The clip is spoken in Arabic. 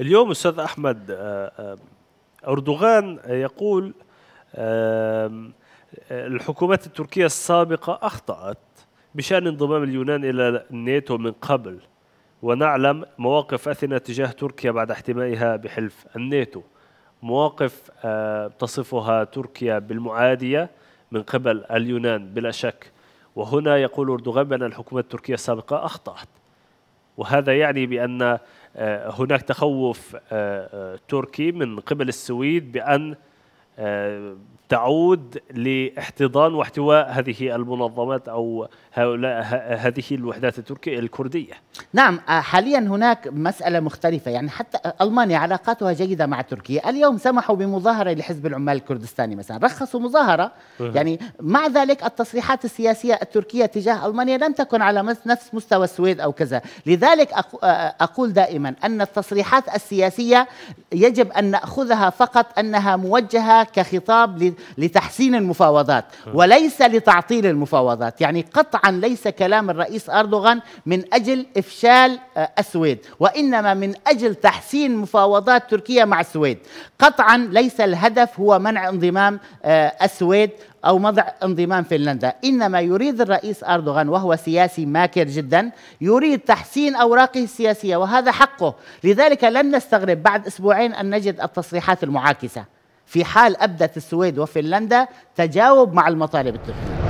اليوم أستاذ أحمد آه، آه، أردوغان يقول آه، الحكومات التركية السابقة أخطأت بشأن انضمام اليونان إلى الناتو من قبل ونعلم مواقف أثينا تجاه تركيا بعد احتمائها بحلف الناتو مواقف تصفها تركيا بالمعادية من قبل اليونان بلا شك وهنا يقول أردوغان بأن الحكومة التركية السابقة أخطأت وهذا يعني بأن آه، هناك تخوف آه، آه، تركي من قبل السويد بأن تعود لاحتضان واحتواء هذه المنظمات او هؤلاء هذه الوحدات التركيه الكرديه. نعم آه، حاليا هناك مساله مختلفه يعني حتى المانيا علاقاتها جيده مع تركيا، اليوم سمحوا بمظاهره لحزب العمال الكردستاني مثلا، رخصوا مظاهره يعني مع ذلك التصريحات السياسيه التركيه تجاه المانيا لم تكن على نفس مستوى السويد او كذا، لذلك آه، آه، اقول دائما ان التصريحات السياسيه يجب ان ناخذها فقط انها موجهه كخطاب لتحسين المفاوضات وليس لتعطيل المفاوضات يعني قطعا ليس كلام الرئيس أردوغان من أجل إفشال آه، السويد وإنما من أجل تحسين مفاوضات تركيا مع السويد قطعا ليس الهدف هو منع انضمام آه، السويد أو مضع انضمام فنلندا إنما يريد الرئيس أردوغان وهو سياسي ماكر جدا يريد تحسين أوراقه السياسية وهذا حقه لذلك لن نستغرب بعد أسبوعين أن نجد التصريحات المعاكسة في حال أبدت السويد وفنلندا تجاوب مع المطالب التركية